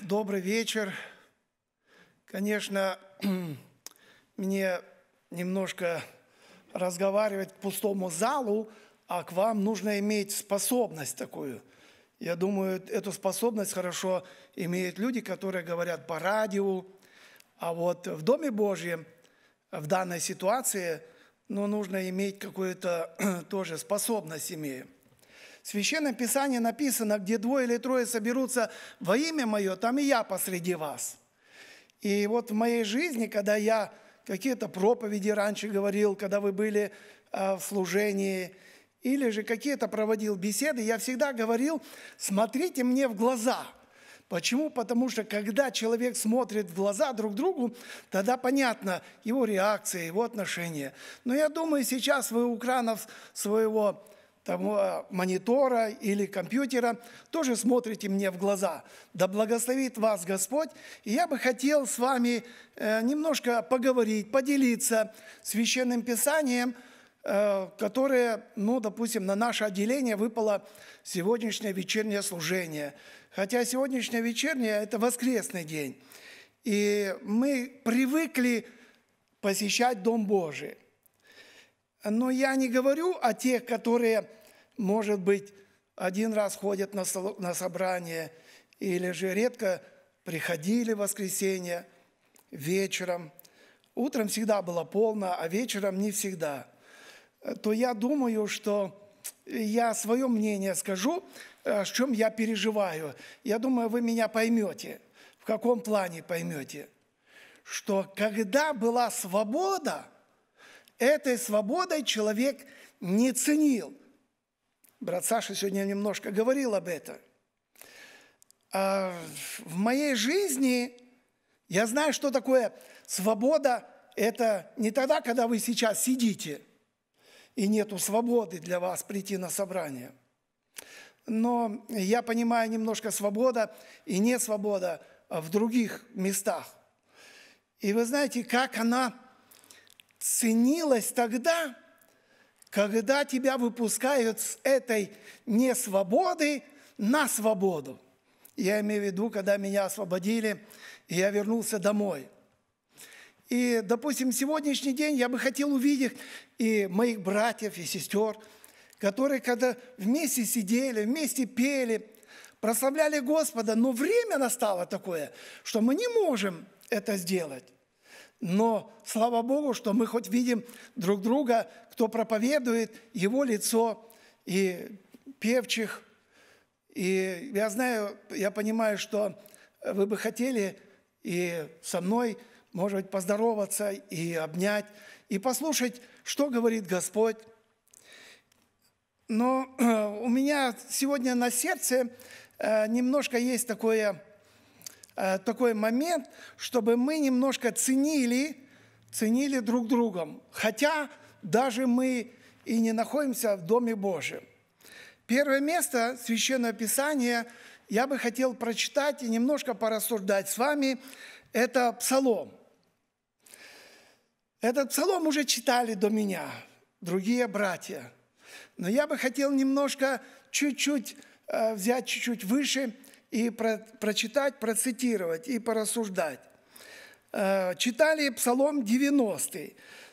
Добрый вечер. Конечно, мне немножко разговаривать к пустому залу, а к вам нужно иметь способность такую. Я думаю, эту способность хорошо имеют люди, которые говорят по радио. А вот в Доме Божьем, в данной ситуации, ну, нужно иметь какую-то тоже способность имеем. В Священном Писании написано, где двое или трое соберутся во имя Мое, там и я посреди вас. И вот в моей жизни, когда я какие-то проповеди раньше говорил, когда вы были а, в служении, или же какие-то проводил беседы, я всегда говорил, смотрите мне в глаза. Почему? Потому что когда человек смотрит в глаза друг другу, тогда понятно его реакция, его отношение. Но я думаю, сейчас вы у кранов своего там, э, монитора или компьютера, тоже смотрите мне в глаза. Да благословит вас Господь. И я бы хотел с вами э, немножко поговорить, поделиться священным писанием, э, которое, ну, допустим, на наше отделение выпало сегодняшнее вечернее служение. Хотя сегодняшнее вечернее – это воскресный день. И мы привыкли посещать Дом Божий. Но я не говорю о тех, которые может быть, один раз ходят на, на собрание, или же редко приходили в воскресенье вечером. Утром всегда было полно, а вечером не всегда. Э, то я думаю, что я свое мнение скажу, э, о чем я переживаю. Я думаю, вы меня поймете. В каком плане поймете? Что когда была свобода, этой свободой человек не ценил. Брат Саша сегодня немножко говорил об этом. А в моей жизни я знаю, что такое свобода. Это не тогда, когда вы сейчас сидите, и нету свободы для вас прийти на собрание. Но я понимаю немножко свобода и не свобода а в других местах. И вы знаете, как она ценилась тогда – когда тебя выпускают с этой несвободы на свободу. Я имею в виду, когда меня освободили, и я вернулся домой. И, допустим, сегодняшний день я бы хотел увидеть и моих братьев, и сестер, которые когда вместе сидели, вместе пели, прославляли Господа, но время настало такое, что мы не можем это сделать. Но слава Богу, что мы хоть видим друг друга, кто проповедует его лицо, и певчих. И я знаю, я понимаю, что вы бы хотели и со мной, может быть, поздороваться и обнять, и послушать, что говорит Господь. Но у меня сегодня на сердце э, немножко есть такое Э, такой момент, чтобы мы немножко ценили, ценили друг другом, хотя даже мы и не находимся в Доме Божьем. Первое место Священного Писания я бы хотел прочитать и немножко порассуждать с вами. Это Псалом. Этот Псалом уже читали до меня другие братья. Но я бы хотел немножко, чуть-чуть, э, взять чуть-чуть выше – и про, прочитать, процитировать и порассуждать. Э, читали Псалом 90,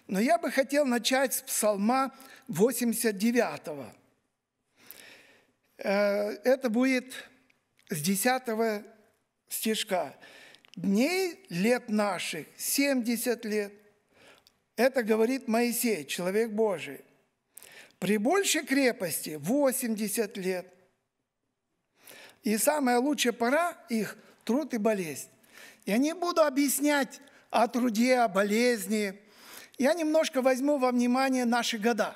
но я бы хотел начать с Псалма 89. Э, это будет с 10 стишка. «Дней лет наших 70 лет». Это говорит Моисей, человек Божий. «При большей крепости 80 лет, и самая лучшая пора их – труд и болезнь. Я не буду объяснять о труде, о болезни. Я немножко возьму во внимание наши года.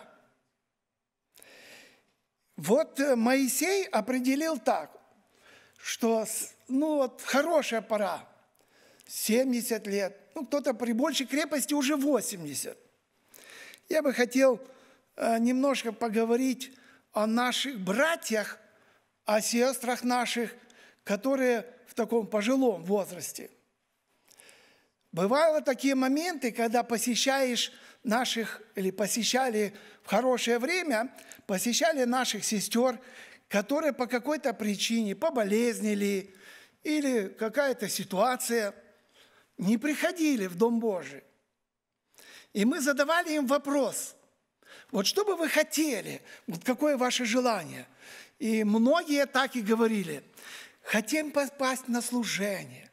Вот э, Моисей определил так, что ну вот хорошая пора, 70 лет, ну кто-то при большей крепости уже 80. Я бы хотел э, немножко поговорить о наших братьях – о сестрах наших, которые в таком пожилом возрасте. Бывало такие моменты, когда посещаешь наших, или посещали в хорошее время, посещали наших сестер, которые по какой-то причине по болезни ли или какая-то ситуация, не приходили в Дом Божий. И мы задавали им вопрос, вот что бы вы хотели, вот какое ваше желание – и многие так и говорили, хотим попасть на служение,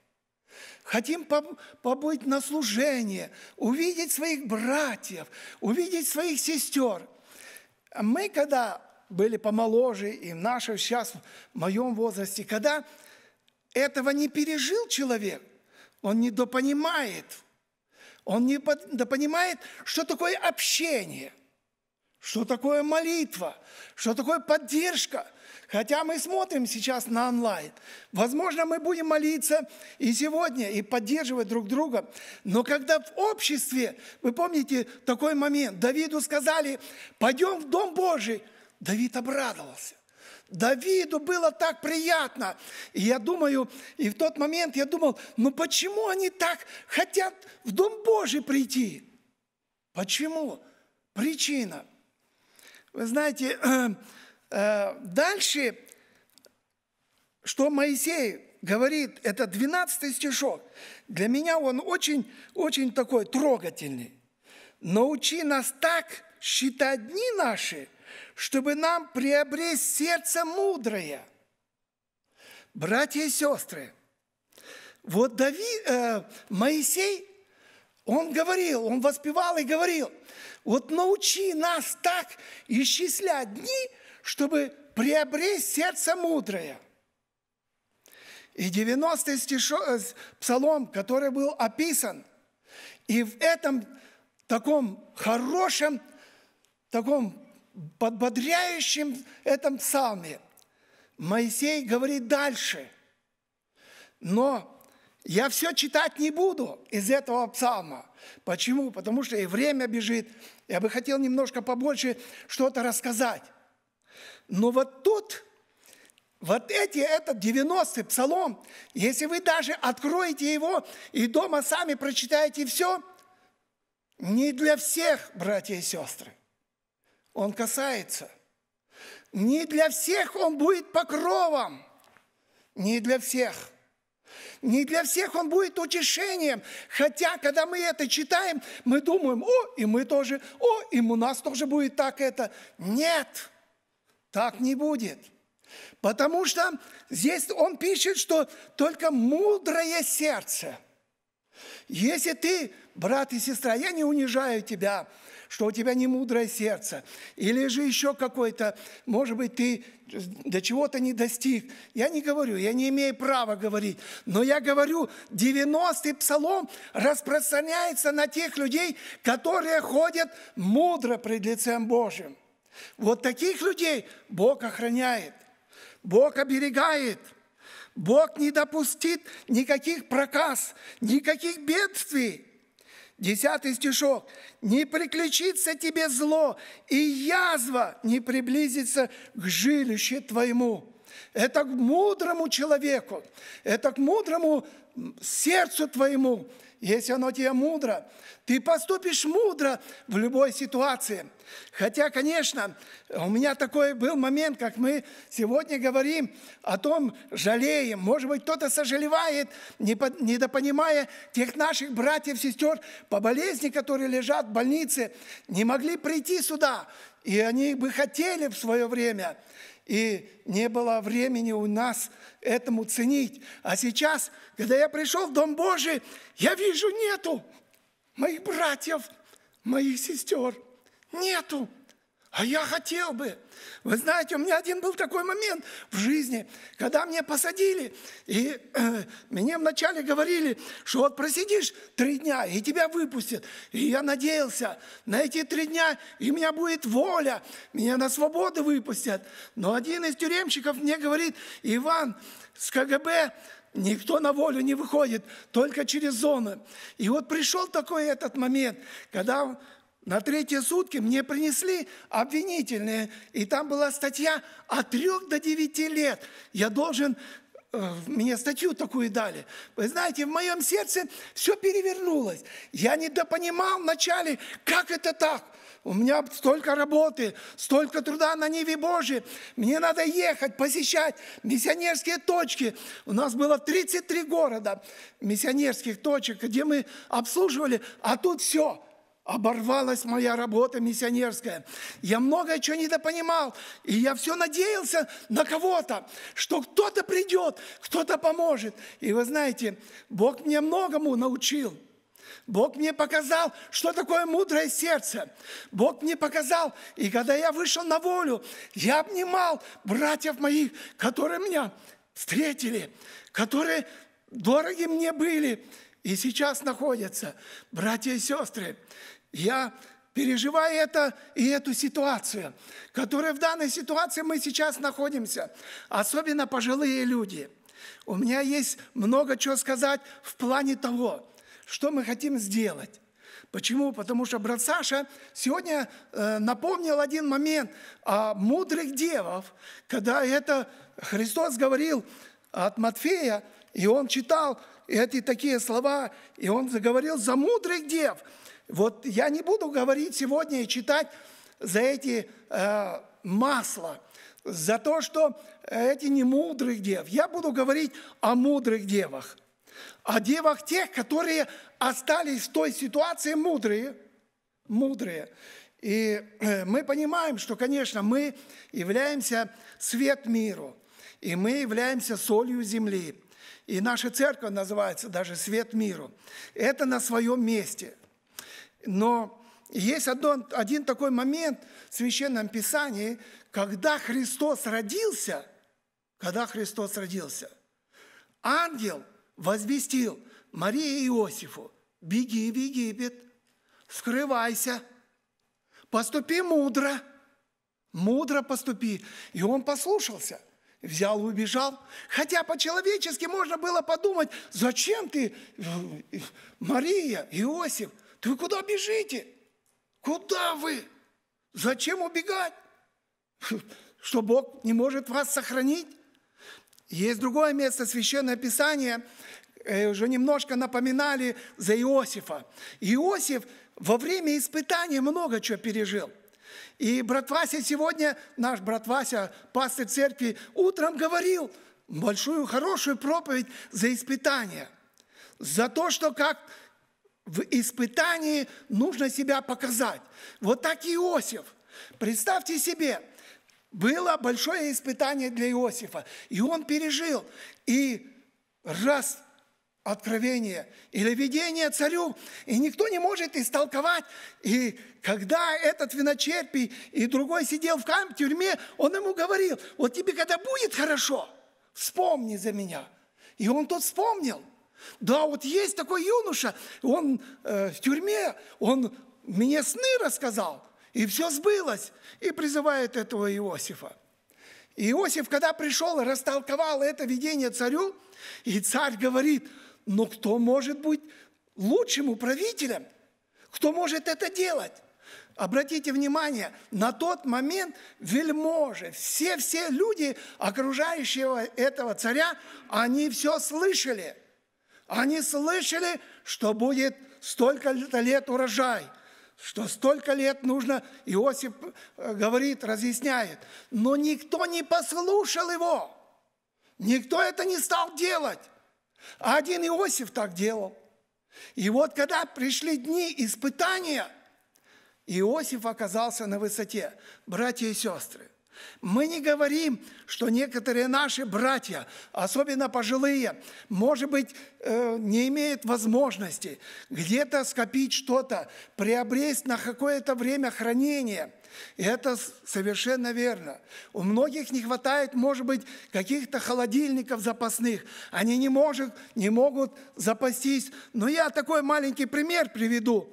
хотим побыть на служение, увидеть своих братьев, увидеть своих сестер. А мы, когда были помоложе, и в нашем сейчас, в моем возрасте, когда этого не пережил человек, он недопонимает, он не понимает, что такое общение – что такое молитва? Что такое поддержка? Хотя мы смотрим сейчас на онлайн. Возможно, мы будем молиться и сегодня, и поддерживать друг друга. Но когда в обществе, вы помните такой момент, Давиду сказали, пойдем в Дом Божий, Давид обрадовался. Давиду было так приятно. И я думаю, и в тот момент я думал, ну почему они так хотят в Дом Божий прийти? Почему? Причина – вы знаете, э, дальше, что Моисей говорит, это 12 стишок. Для меня он очень, очень такой трогательный. «Научи нас так считать дни наши, чтобы нам приобрести сердце мудрое». Братья и сестры, вот Дави, э, Моисей, он говорил, он воспевал и говорил, вот научи нас так исчислять дни, чтобы приобрести сердце мудрое. И 90-й стишок, э, псалом, который был описан, и в этом таком хорошем, таком подбодряющем этом псалме Моисей говорит дальше, но я все читать не буду из этого псалма. Почему? Потому что и время бежит. Я бы хотел немножко побольше что-то рассказать. Но вот тут, вот эти, этот 90-й псалом, если вы даже откроете его и дома сами прочитаете все, не для всех, братья и сестры. Он касается. Не для всех он будет покровом. Не для всех – не для всех он будет утешением. Хотя, когда мы это читаем, мы думаем, о, и мы тоже, о, и у нас тоже будет так это. Нет, так не будет. Потому что здесь он пишет, что только мудрое сердце. Если ты, брат и сестра, я не унижаю тебя, что у тебя не мудрое сердце, или же еще какой-то, может быть, ты до чего-то не достиг. Я не говорю, я не имею права говорить, но я говорю, 90-й псалом распространяется на тех людей, которые ходят мудро пред лицем Божьим. Вот таких людей Бог охраняет, Бог оберегает – Бог не допустит никаких проказ, никаких бедствий. Десятый стишок. «Не приключится тебе зло, и язва не приблизится к жилище твоему». Это к мудрому человеку, это к мудрому сердцу твоему, если оно тебе мудро, ты поступишь мудро в любой ситуации. Хотя, конечно, у меня такой был момент, как мы сегодня говорим о том, жалеем. Может быть, кто-то сожалевает, недопонимая тех наших братьев, сестер по болезни, которые лежат в больнице, не могли прийти сюда, и они бы хотели в свое время и не было времени у нас этому ценить. А сейчас, когда я пришел в Дом Божий, я вижу, нету моих братьев, моих сестер, нету. А я хотел бы. Вы знаете, у меня один был такой момент в жизни, когда меня посадили, и э, мне вначале говорили, что вот просидишь три дня, и тебя выпустят. И я надеялся на эти три дня, и у меня будет воля, меня на свободу выпустят. Но один из тюремщиков мне говорит, Иван, с КГБ Никто на волю не выходит, только через зону. И вот пришел такой этот момент, когда на третьи сутки мне принесли обвинительные, и там была статья от трех до девяти лет. Я должен э, мне статью такую дали. Вы знаете, в моем сердце все перевернулось. Я недопонимал вначале, как это так. У меня столько работы, столько труда на Неве Божьей. Мне надо ехать, посещать миссионерские точки. У нас было 33 города миссионерских точек, где мы обслуживали, а тут все – оборвалась моя работа миссионерская. Я многое чего недопонимал, и я все надеялся на кого-то, что кто-то придет, кто-то поможет. И вы знаете, Бог мне многому научил. Бог мне показал, что такое мудрое сердце. Бог мне показал, и когда я вышел на волю, я обнимал братьев моих, которые меня встретили, которые дороги мне были и сейчас находятся. Братья и сестры, я переживаю это и эту ситуацию, которая в данной ситуации мы сейчас находимся, особенно пожилые люди. У меня есть много чего сказать в плане того, что мы хотим сделать. Почему? Потому что брат Саша сегодня э, напомнил один момент о мудрых девов, когда это Христос говорил от Матфея, и он читал и эти такие слова, и он заговорил за мудрых дев. Вот я не буду говорить сегодня и читать за эти э, масла, за то, что эти не мудрых дев. Я буду говорить о мудрых девах, о девах тех, которые остались в той ситуации мудрые, мудрые. И э, мы понимаем, что, конечно, мы являемся свет миру, и мы являемся солью земли. И наша церковь называется даже «Свет миру». Это на своем месте. Но есть одно, один такой момент в Священном Писании, когда Христос родился, когда Христос родился, ангел возвестил Марии и Иосифу, беги в Египет, скрывайся, поступи мудро, мудро поступи. И он послушался взял, и убежал. Хотя по-человечески можно было подумать, зачем ты, Мария, Иосиф, ты куда бежите? Куда вы? Зачем убегать? Что Бог не может вас сохранить? Есть другое место Священное Писание, э, уже немножко напоминали за Иосифа. Иосиф во время испытания много чего пережил – и брат Вася сегодня, наш брат Вася, пастырь церкви, утром говорил большую, хорошую проповедь за испытание. За то, что как в испытании нужно себя показать. Вот так и Иосиф. Представьте себе, было большое испытание для Иосифа, и он пережил. И раз откровение или видение царю, и никто не может истолковать. И когда этот виночерпий и другой сидел в тюрьме, он ему говорил, вот тебе когда будет хорошо, вспомни за меня. И он тот вспомнил. Да, вот есть такой юноша, он э, в тюрьме, он мне сны рассказал, и все сбылось, и призывает этого Иосифа. И Иосиф, когда пришел, растолковал это видение царю, и царь говорит – но кто может быть лучшим управителем? Кто может это делать? Обратите внимание, на тот момент вельможи, все-все люди, окружающего этого царя, они все слышали. Они слышали, что будет столько-то лет урожай, что столько лет нужно, Иосиф э, говорит, разъясняет. Но никто не послушал его, никто это не стал делать. А один Иосиф так делал. И вот когда пришли дни испытания, Иосиф оказался на высоте. Братья и сестры, мы не говорим, что некоторые наши братья, особенно пожилые, может быть, э, не имеют возможности где-то скопить что-то, приобрести на какое-то время хранение. И это совершенно верно. У многих не хватает, может быть, каких-то холодильников запасных. Они не, может, не могут запастись. Но я такой маленький пример приведу.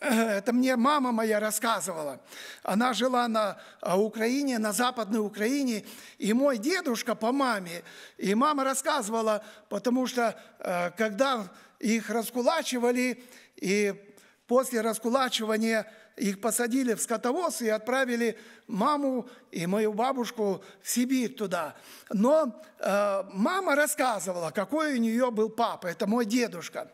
Э, это мне мама моя рассказывала. Она жила на а, Украине, на Западной Украине, и мой дедушка по маме, и мама рассказывала, потому что э, когда их раскулачивали, и после раскулачивания их посадили в скотовоз и отправили маму и мою бабушку в Сибирь туда. Но э, мама рассказывала, какой у нее был папа, это мой дедушка.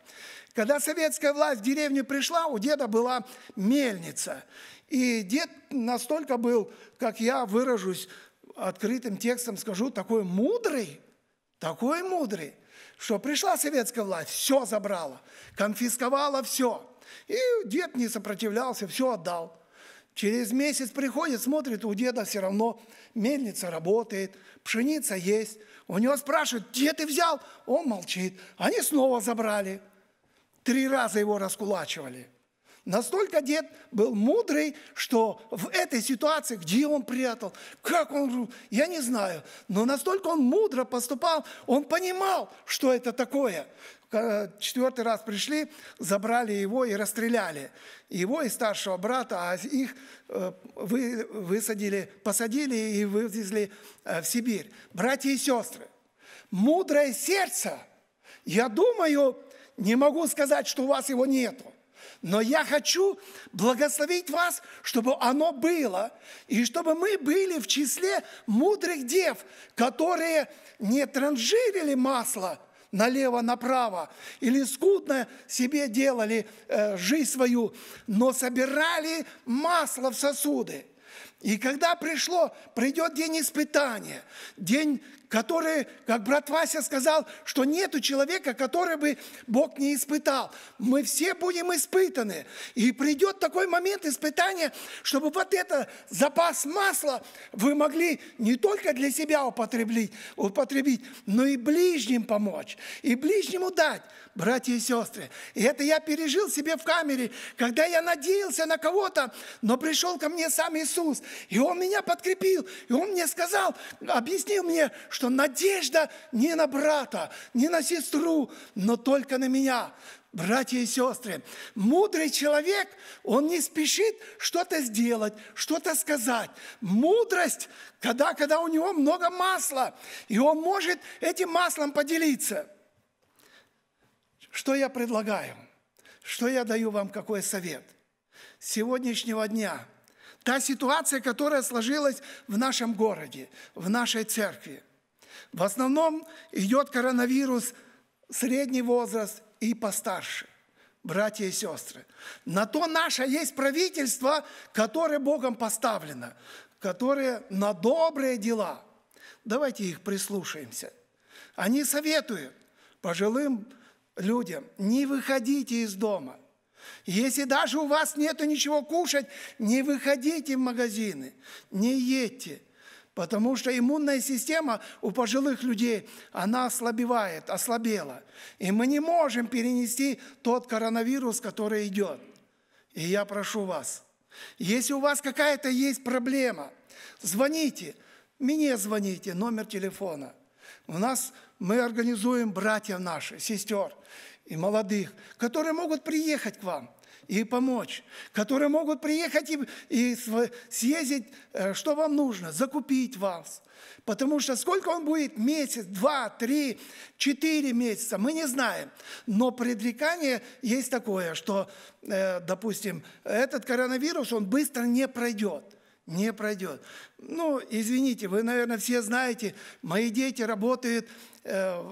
Когда советская власть в деревню пришла, у деда была мельница. И дед настолько был, как я выражусь открытым текстом, скажу, такой мудрый, такой мудрый, что пришла советская власть, все забрала, конфисковала все. И дед не сопротивлялся, все отдал. Через месяц приходит, смотрит, у деда все равно мельница работает, пшеница есть. У него спрашивают, где ты взял? Он молчит. Они снова забрали. Три раза его раскулачивали. Настолько дед был мудрый, что в этой ситуации, где он прятал, как он, я не знаю, но настолько он мудро поступал, он понимал, что это такое. Э, четвертый раз пришли, забрали его и расстреляли. Его и старшего брата, а их э, вы, высадили, посадили и вывезли э, в Сибирь. Братья и сестры, мудрое сердце, я думаю, не могу сказать, что у вас его нету. Но я хочу благословить вас, чтобы оно было, и чтобы мы были в числе мудрых дев, которые не транжирили масло налево-направо или скудно себе делали э, жизнь свою, но собирали масло в сосуды – и когда пришло, придет день испытания, день, который, как брат Вася сказал, что нету человека, который бы Бог не испытал. Мы все будем испытаны. И придет такой момент испытания, чтобы вот этот запас масла вы могли не только для себя употребить, употребить но и ближним помочь, и ближнему дать братья и сестры. И это я пережил себе в камере, когда я надеялся на кого-то, но пришел ко мне сам Иисус, и Он меня подкрепил, и Он мне сказал, объяснил мне, что надежда не на брата, не на сестру, но только на меня. Братья и сестры, мудрый человек, он не спешит что-то сделать, что-то сказать. Мудрость, когда, когда у него много масла, и он может этим маслом поделиться – что я предлагаю? Что я даю вам, какой совет? С сегодняшнего дня та ситуация, которая сложилась в нашем городе, в нашей церкви. В основном идет коронавирус средний возраст и постарше, братья и сестры. На то наше есть правительство, которое Богом поставлено, которое на добрые дела. Давайте их прислушаемся. Они советуют пожилым людям, не выходите из дома. Если даже у вас нет ничего кушать, не выходите в магазины, не едьте. Потому что иммунная система у пожилых людей, она ослабевает, ослабела. И мы не можем перенести тот коронавирус, который идет. И я прошу вас, если у вас какая-то есть проблема, звоните, мне звоните, номер телефона. У нас мы организуем братьев наших, сестер и молодых, которые могут приехать к вам и помочь, которые могут приехать и, и съездить, э, что вам нужно, закупить вас. Потому что сколько он будет, месяц, два, три, четыре месяца, мы не знаем. Но предрекание есть такое, что, э, допустим, этот коронавирус, он быстро не пройдет не пройдет. Ну, извините, вы, наверное, все знаете, мои дети работают Э,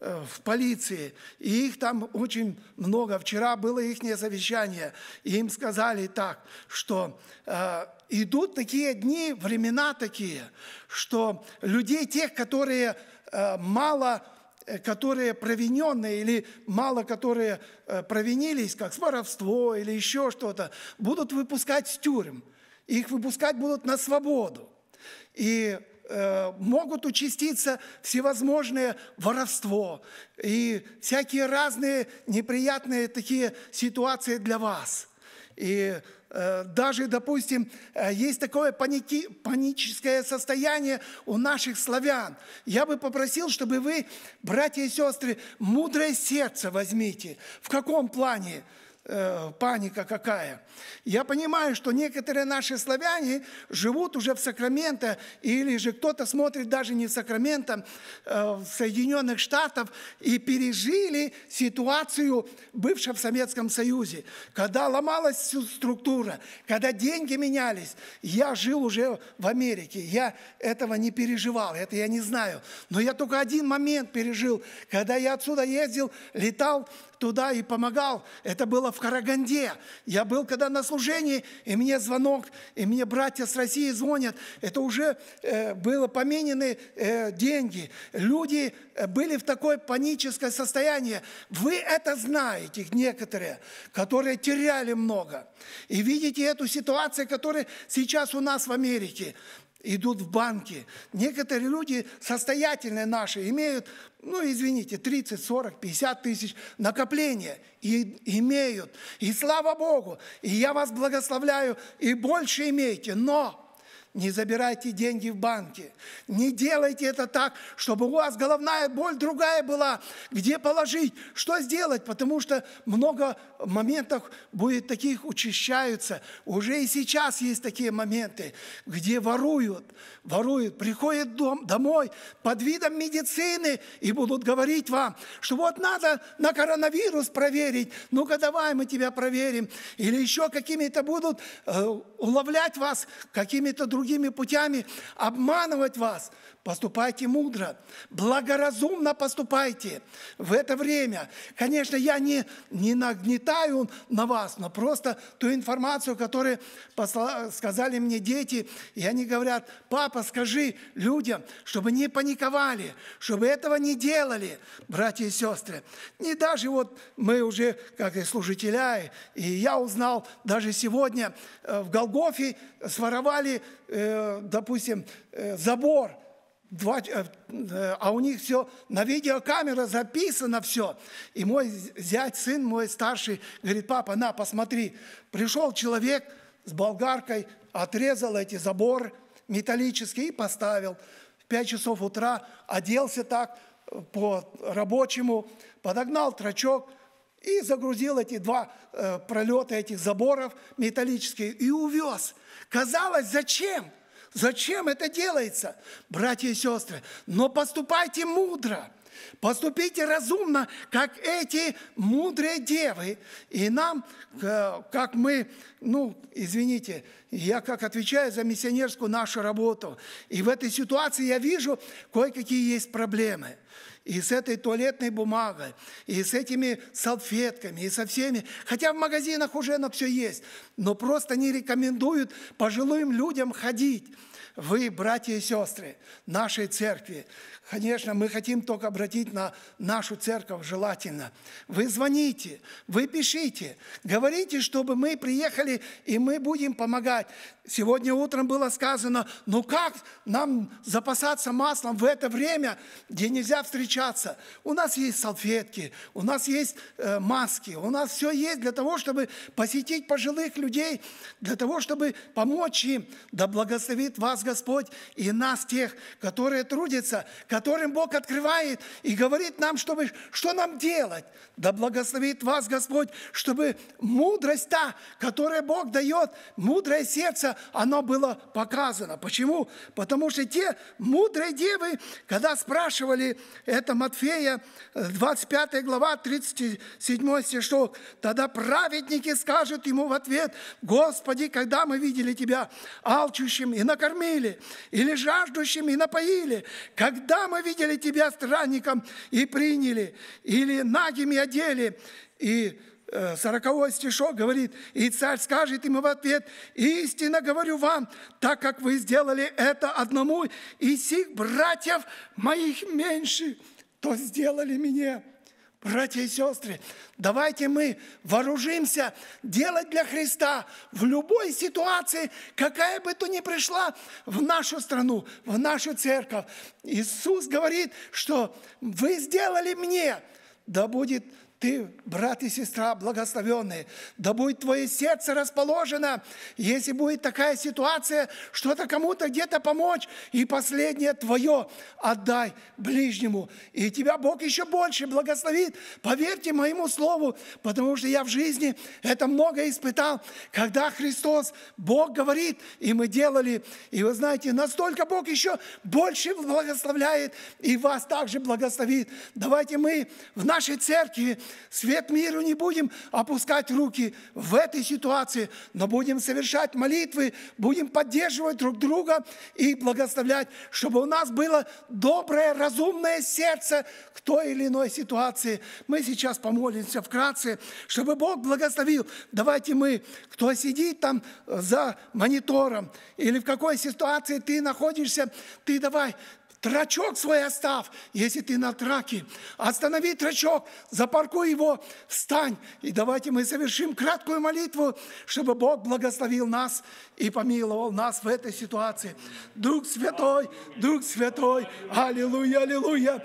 э, в полиции, и их там очень много. Вчера было их завещание, и им сказали так, что э, идут такие дни, времена такие, что людей тех, которые мало которые провиненные или мало которые провинились, как своровство или еще что-то, будут выпускать с тюрем. Их выпускать будут на свободу. И Э, могут участиться всевозможные воровство и всякие разные неприятные такие ситуации для вас. И э, даже, допустим, э, есть такое паники, паническое состояние у наших славян. Я бы попросил, чтобы вы, братья и сестры, мудрое сердце возьмите. В каком плане? Э, паника какая. Я понимаю, что некоторые наши славяне живут уже в Сакраменто, или же кто-то смотрит даже не в Сакраменто, э, в Соединенных Штатах, и пережили ситуацию бывшего в Советском Союзе, когда ломалась структура, когда деньги менялись. Я жил уже в Америке, я этого не переживал, это я не знаю. Но я только один момент пережил, когда я отсюда ездил, летал туда и помогал. Это было в Караганде. Я был когда на служении, и мне звонок, и мне братья с России звонят. Это уже э, было поменены э, деньги. Люди э, были в такое паническое состояние. Вы это знаете, некоторые, которые теряли много. И видите эту ситуацию, которая сейчас у нас в Америке идут в банки. Некоторые люди, состоятельные наши, имеют, ну, извините, 30, 40, 50 тысяч накопления. И имеют. И слава Богу. И я вас благословляю. И больше имейте. Но не забирайте деньги в банке, не делайте это так, чтобы у вас головная боль другая была, где положить, что сделать, потому что много моментов будет таких, учащаются. Уже и сейчас есть такие моменты, где воруют, воруют, приходят дом, домой под видом медицины и будут говорить вам, что вот надо на коронавирус проверить, ну-ка давай мы тебя проверим, или еще какими-то будут э, уловлять вас какими-то другими другими путями обманывать вас, Поступайте мудро, благоразумно поступайте в это время. Конечно, я не, не нагнетаю на вас, но просто ту информацию, которую посла, сказали мне дети, и они говорят, папа, скажи людям, чтобы не паниковали, чтобы этого не делали, братья и сестры. Не даже вот мы уже, как и служителя, и я узнал, даже сегодня э, в Голгофе своровали, э, допустим, э, забор – Два, э, э, а у них все на видеокамера записано все. И мой зять, сын мой старший, говорит, папа, на, посмотри. Пришел человек с болгаркой, отрезал эти забор металлический и поставил. В 5 часов утра оделся так э, по-рабочему, подогнал трачок и загрузил эти два э, пролета этих заборов металлические и увез. Казалось, зачем? Зачем это делается, братья и сестры? Но поступайте мудро – Поступите разумно, как эти мудрые девы. И нам, как мы, ну, извините, я как отвечаю за миссионерскую нашу работу. И в этой ситуации я вижу, кое-какие есть проблемы. И с этой туалетной бумагой, и с этими салфетками, и со всеми. Хотя в магазинах уже на все есть, но просто не рекомендуют пожилым людям ходить. Вы, братья и сестры нашей церкви, конечно, мы хотим только обратить на нашу церковь желательно. Вы звоните, вы пишите, говорите, чтобы мы приехали, и мы будем помогать. Сегодня утром было сказано, ну как нам запасаться маслом в это время, где нельзя встречаться? У нас есть салфетки, у нас есть э, маски, у нас все есть для того, чтобы посетить пожилых людей, для того, чтобы помочь им. Да благословит вас Господь и нас тех, которые трудятся, которым Бог открывает и говорит нам, чтобы, что нам делать. Да благословит вас Господь, чтобы мудрость та, которую Бог дает, мудрое сердце, оно было показано. Почему? Потому что те мудрые девы, когда спрашивали это Матфея, 25 э, глава, 37 стишок, тогда праведники скажут ему в ответ, Господи, когда мы видели Тебя алчущим и накорми накормили, или жаждущими напоили, когда мы видели тебя странником и приняли, или нагими одели, и э, сороковой стишок говорит, и царь скажет ему в ответ, истинно говорю вам, так как вы сделали это одному, из сих братьев моих меньше, то сделали мне. Братья и сестры, давайте мы вооружимся делать для Христа в любой ситуации, какая бы то ни пришла в нашу страну, в нашу церковь. Иисус говорит, что вы сделали мне, да будет ты, брат и сестра благословенные, да будет твое сердце расположено, если будет такая ситуация, что-то кому-то где-то помочь, и последнее твое отдай ближнему, и тебя Бог еще больше благословит. Поверьте моему слову, потому что я в жизни это много испытал, когда Христос, Бог говорит, и мы делали, и вы знаете, настолько Бог еще больше благословляет, и вас также благословит. Давайте мы в нашей церкви свет миру не будем опускать руки в этой ситуации, но будем совершать молитвы, будем поддерживать друг друга и благословлять, чтобы у нас было доброе, разумное сердце к той или иной ситуации. Мы сейчас помолимся вкратце, чтобы Бог благословил. Давайте мы, кто сидит там за монитором или в какой ситуации ты находишься, ты давай трачок свой оставь, если ты на траке. Останови трачок, запаркуй его, встань. И давайте мы совершим краткую молитву, чтобы Бог благословил нас и помиловал нас в этой ситуации. Дух Святой, Дух Святой, аллилуйя, аллилуйя.